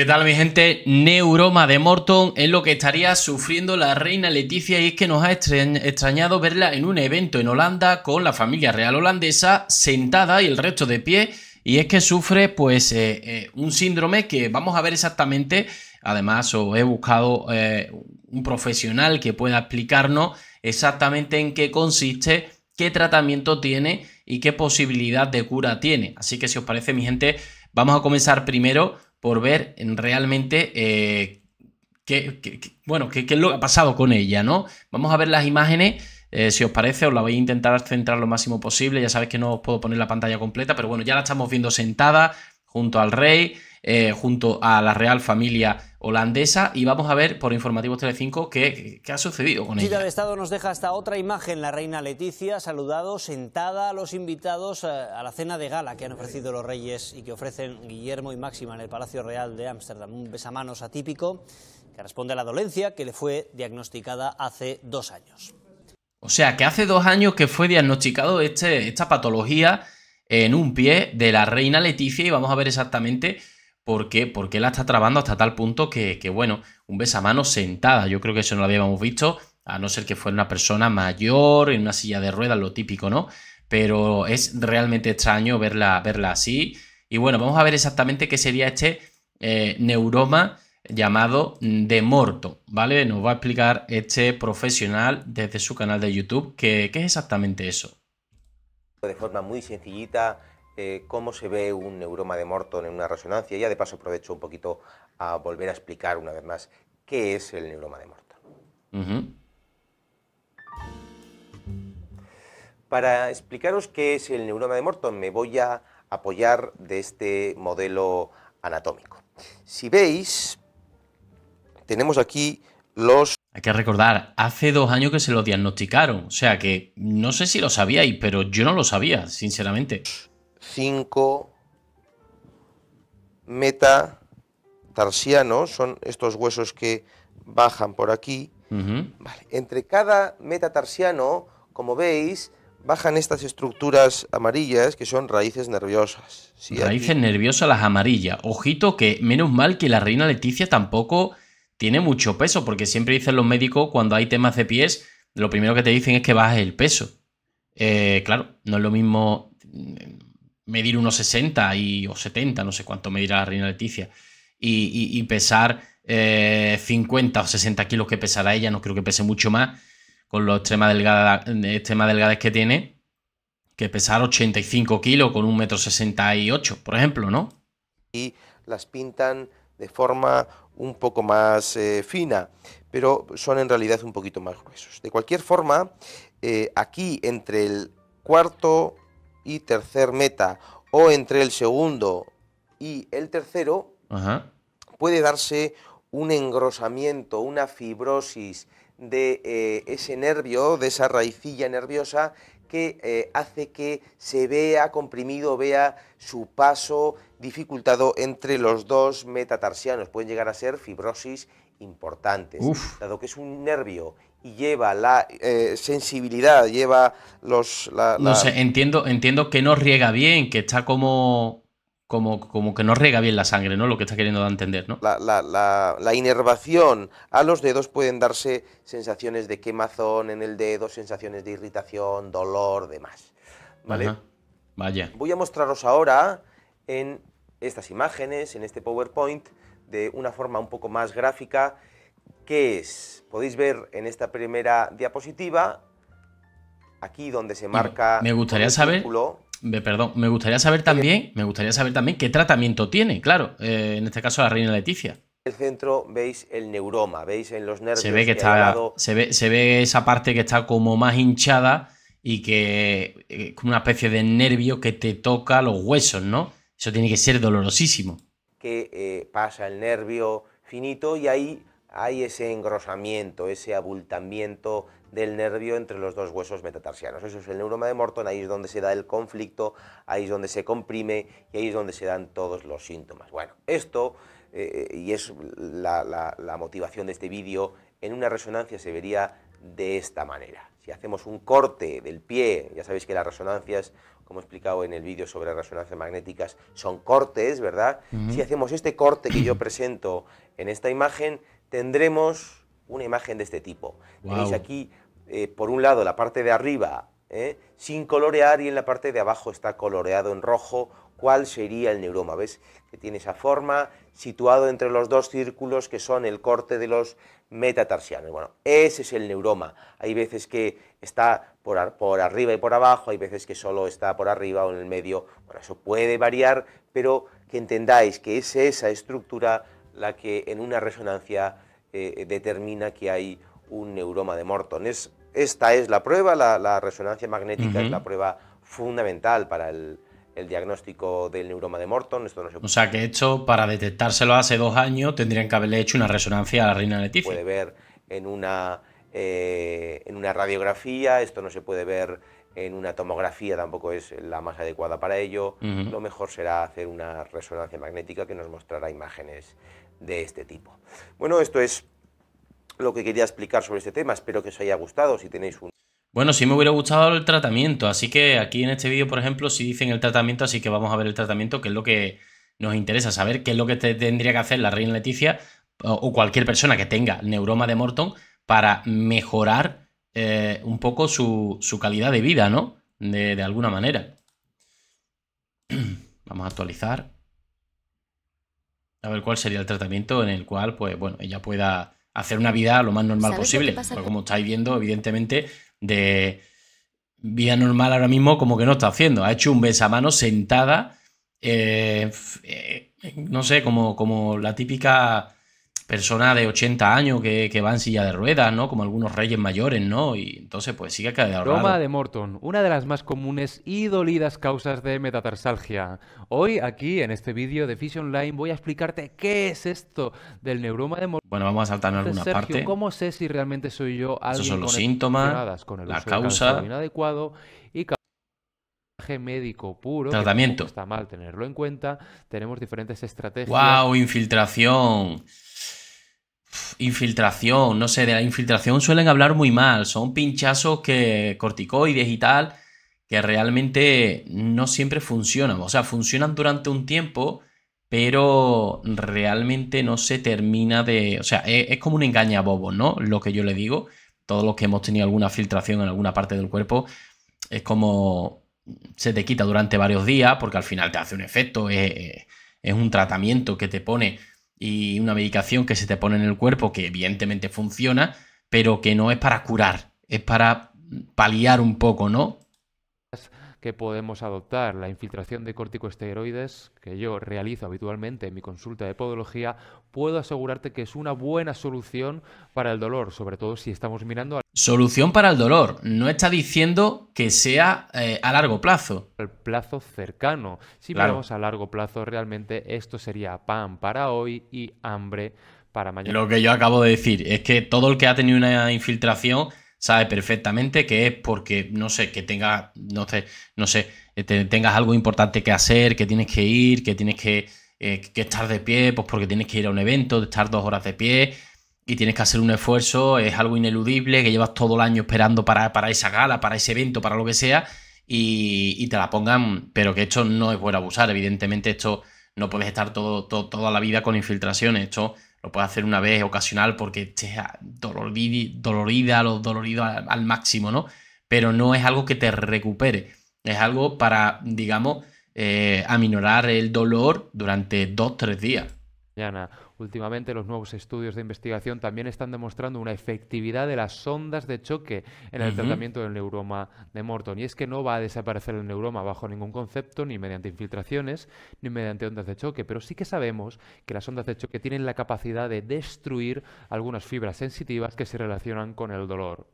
¿Qué tal mi gente? Neuroma de Morton es lo que estaría sufriendo la reina Leticia y es que nos ha extrañado verla en un evento en Holanda con la familia real holandesa sentada y el resto de pie y es que sufre pues eh, eh, un síndrome que vamos a ver exactamente, además os he buscado eh, un profesional que pueda explicarnos exactamente en qué consiste, qué tratamiento tiene y qué posibilidad de cura tiene. Así que si os parece mi gente, vamos a comenzar primero por ver realmente eh, qué, bueno, qué, es lo que ha pasado con ella, ¿no? Vamos a ver las imágenes. Eh, si os parece, os la voy a intentar centrar lo máximo posible. Ya sabéis que no os puedo poner la pantalla completa, pero bueno, ya la estamos viendo sentada, junto al rey, eh, junto a la real familia holandesa y vamos a ver por Informativos Telecinco qué, qué ha sucedido con ella. El de Estado nos deja hasta otra imagen, la reina Leticia saludado, sentada a los invitados eh, a la cena de gala que han ofrecido los reyes y que ofrecen Guillermo y Máxima en el Palacio Real de Ámsterdam, un besamanos atípico que responde a la dolencia que le fue diagnosticada hace dos años. O sea, que hace dos años que fue diagnosticado este, esta patología en un pie de la reina Leticia y vamos a ver exactamente por qué, por la está trabando hasta tal punto que, bueno, un mano sentada, yo creo que eso no lo habíamos visto, a no ser que fuera una persona mayor, en una silla de ruedas, lo típico, ¿no? Pero es realmente extraño verla, verla así. Y bueno, vamos a ver exactamente qué sería este eh, neuroma llamado de Morto, ¿vale? Nos va a explicar este profesional desde su canal de YouTube qué es exactamente eso de forma muy sencillita eh, cómo se ve un neuroma de Morton en una resonancia. Ya de paso aprovecho un poquito a volver a explicar una vez más qué es el neuroma de Morton. Para explicaros qué es el neuroma de Morton me voy a apoyar de este modelo anatómico. Si veis, tenemos aquí los hay que recordar, hace dos años que se lo diagnosticaron, o sea que no sé si lo sabíais, pero yo no lo sabía, sinceramente. Cinco metatarsianos son estos huesos que bajan por aquí. entre cada metatarsiano, como veis, bajan estas estructuras amarillas que son raíces nerviosas. raíces nerviosas las amarillas. Ojito que menos mal que la reina Leticia tampoco tiene mucho peso, porque siempre dicen los médicos cuando hay temas de pies, lo primero que te dicen es que bajes el peso. Eh, claro, no es lo mismo mm, medir unos 60 y, o 70, no sé cuánto medirá la reina Leticia, y, pesar 50 eh, o 60 kilos que pesará ella, no creo que pese mucho más, con los extrema delgada, que tiene, que pesar 85 kilos con un metro 68, por ejemplo, ¿no? Y las pintan de forma un poco más eh, fina, pero son en realidad un poquito más gruesos. De cualquier forma, eh, aquí entre el cuarto y tercer meta o entre el segundo y el tercero puede darse un engrosamiento, una fibrosis de eh, ese nervio, de esa raicilla nerviosa que eh, hace que se vea comprimido, vea su paso dificultado entre los dos metatarsianos. Pueden llegar a ser fibrosis importantes, dado que es un nervio y lleva la eh, sensibilidad, lleva los... No sé, entiendo, entiendo que no riega bien, que está como como, que no rega bien la sangre, ¿no? Lo que está queriendo entender, ¿no? La, la, inervación a los dedos pueden darse sensaciones de quemazón en el dedo, sensaciones de irritación, dolor, demás. ¿Vale? Vaya. Voy a mostraros ahora en estas imágenes, en este PowerPoint, de una forma un poco más gráfica, que es, podéis ver en esta primera diapositiva, aquí donde se marca... Me gustaría el saber... Círculo, perdón, me gustaría saber también, me gustaría saber también qué tratamiento tiene, claro, eh, en este caso la reina Leticia. En el centro veis el neuroma, veis en los nervios. Se ve que está, se, ve, se ve esa parte que está como más hinchada y que es eh, como una especie de nervio que te toca los huesos, ¿no? Eso tiene que ser dolorosísimo. Que eh, pasa el nervio finito y ahí hay ese engrosamiento, ese abultamiento del nervio entre los dos huesos metatarsianos. Eso es el neuroma de Morton, ahí es donde se da el conflicto, ahí es donde se comprime y ahí es donde se dan todos los síntomas. Bueno, esto, eh, y es la, motivación de este vídeo, en una resonancia se vería de esta manera. Si hacemos un corte del pie, ya sabéis que las resonancias, como he explicado en el vídeo sobre resonancias magnéticas, son cortes, ¿verdad? Si hacemos este corte que yo presento en esta imagen, tendremos una imagen de este tipo. aquí, eh, por un lado, la parte de arriba ¿eh? sin colorear y en la parte de abajo está coloreado en rojo cuál sería el neuroma. ¿Ves? Que tiene esa forma, situado entre los dos círculos que son el corte de los metatarsianos. Bueno, ese es el neuroma. Hay veces que está por, por arriba y por abajo, hay veces que solo está por arriba o en el medio. Bueno, eso puede variar, pero que entendáis que es esa estructura la que en una resonancia eh, determina que hay un neuroma de Morton. esta es la prueba, la, resonancia magnética es la prueba fundamental para el, diagnóstico del neuroma de Morton. Esto no se O sea que esto, para detectárselo hace dos años, tendrían que haberle hecho una resonancia a la reina Leticia. Puede ver en una, eh, en una radiografía, esto no se puede ver en una tomografía tampoco es la más adecuada para ello. Lo mejor será hacer una resonancia magnética que nos mostrará imágenes de este tipo. Bueno, esto es lo que quería explicar sobre este tema. Espero que os haya gustado. Si tenéis un. Bueno, sí me hubiera gustado el tratamiento. Así que aquí en este vídeo, por ejemplo, si dicen el tratamiento, así que vamos a ver el tratamiento, que es lo que nos interesa, saber qué es lo que tendría que hacer la reina Leticia o cualquier persona que tenga neuroma de Morton para mejorar eh, un poco su, calidad de vida, ¿no? De, alguna manera. Vamos a actualizar. A ver cuál sería el tratamiento en el cual, pues bueno, ella pueda hacer una vida lo más normal posible. como estáis viendo, evidentemente, de vida normal ahora mismo como que no está haciendo. Ha hecho un besamano sentada, mano Sentada eh, eh, no sé, como la típica persona de 80 años que, que, va en silla de ruedas, ¿no? Como algunos reyes mayores, ¿no? Y entonces, pues sigue que Broma de Morton, una de las más comunes y dolidas causas de metatarsalgia. Hoy, aquí, en este vídeo de Fish Online, voy a explicarte qué es esto del neuroma de Morton. Bueno, vamos a saltar en alguna Sergio, parte. ¿Cómo sé si realmente soy yo alguien Esos son los síntomas, con el la uso causa. inadecuado y médico puro. Tratamiento. Está mal tenerlo en cuenta. Tenemos diferentes estrategias. ¡Wow! Infiltración infiltración, no sé, de la infiltración suelen hablar muy mal, son pinchazos que corticoides y tal, que realmente no siempre funcionan, o sea, funcionan durante un tiempo, pero realmente no se termina de, o sea, e, es, como un bobo, ¿no? Lo que yo le digo, todos los que hemos tenido alguna filtración en alguna parte del cuerpo, es como se te quita durante varios días, porque al final te hace un efecto, es un tratamiento que te pone y una medicación que se te pone en el cuerpo que evidentemente funciona, pero que no es para curar, es para paliar un poco, ¿no? que podemos adoptar. La infiltración de corticosteroides, que yo realizo habitualmente en mi consulta de podología, puedo asegurarte que es una buena solución para el dolor, sobre todo si estamos mirando al... Solución para el dolor. No está diciendo que sea eh, a largo plazo. El plazo cercano. Si miramos a largo plazo, realmente esto sería pan para hoy y hambre para mañana. Lo que yo acabo de decir es que todo el que ha tenido una infiltración sabe perfectamente que es porque, no sé, que tengas, no sé, no sé, eh, tengas algo importante que hacer, que tienes que ir, que tienes que, eh, estar de pie, pues porque tienes que ir a un evento, estar dos horas de pie y tienes que hacer un esfuerzo, es algo ineludible, que llevas todo el año esperando para, esa gala, para ese evento, para lo que sea, y, te la pongan, pero que esto no es bueno abusar, evidentemente esto no puedes estar todo, toda la vida con infiltraciones, esto lo puedes hacer una vez ocasional porque estés dolorida, dolorida dolorido al, máximo, ¿no? Pero no es algo que te recupere. Es algo para, digamos, eh, aminorar el dolor durante dos, tres días. Ya nada. Últimamente los nuevos estudios de investigación también están demostrando una efectividad de las ondas de choque en el tratamiento del neuroma de Morton. Y es que no va a desaparecer el neuroma bajo ningún concepto, ni mediante infiltraciones, ni mediante ondas de choque, pero sí que sabemos que las ondas de choque tienen la capacidad de destruir algunas fibras sensitivas que se relacionan con el dolor.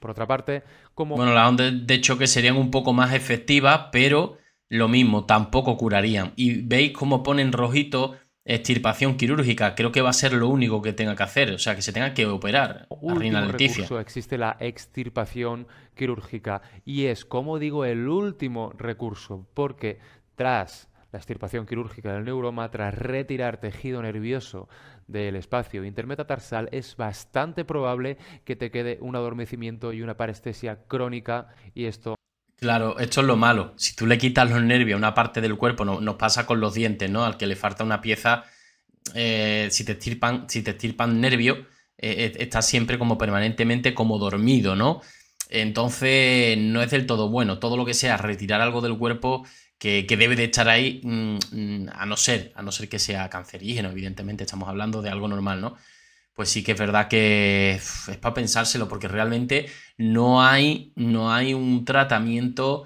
Por otra parte, como... Bueno, las ondas de choque serían un poco más efectivas, pero lo mismo, tampoco curarían. Y veis cómo ponen rojito Extirpación quirúrgica, creo que va a ser lo único que tenga que hacer, o sea, que se tenga que operar Último Leticia. existe la extirpación quirúrgica y es, como digo, el último recurso, porque tras la extirpación quirúrgica del neuroma, tras retirar tejido nervioso del espacio intermetatarsal, es bastante probable que te quede un adormecimiento y una parestesia crónica y esto Claro, esto es lo malo. Si tú le quitas los nervios a una parte del cuerpo, nos pasa con los dientes, ¿no? Al que le falta una pieza, eh, si te estirpan, si te nervio, eh, eh, siempre como permanentemente como dormido, ¿no? Entonces no es del todo bueno. Todo lo que sea retirar algo del cuerpo que, debe de estar ahí, mm, mm, a no ser, a no ser que sea cancerígeno, evidentemente estamos hablando de algo normal, ¿no? pues sí que es verdad que es para pensárselo, porque realmente no hay, no hay un tratamiento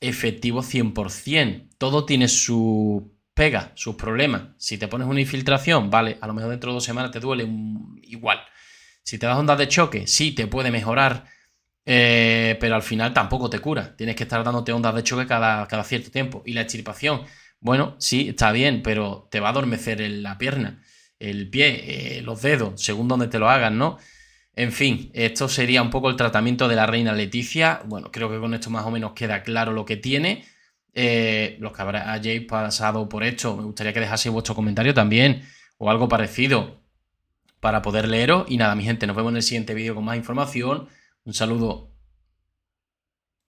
efectivo 100%. Todo tiene su pega, sus problemas. Si te pones una infiltración, vale, a lo mejor dentro de dos semanas te duele igual. Si te das ondas de choque, sí, te puede mejorar, eh, pero al final tampoco te cura. Tienes que estar dándote ondas de choque cada, cada cierto tiempo. Y la extirpación, bueno, sí, está bien, pero te va a adormecer en la pierna el pie, eh, los dedos, según donde te lo hagan, ¿no? En fin, esto sería un poco el tratamiento de la reina Leticia. Bueno, creo que con esto más o menos queda claro lo que tiene. Eh, los que hayáis pasado por esto, me gustaría que dejaseis vuestro comentario también o algo parecido para poder leeros. Y nada, mi gente, nos vemos en el siguiente vídeo con más información. Un saludo.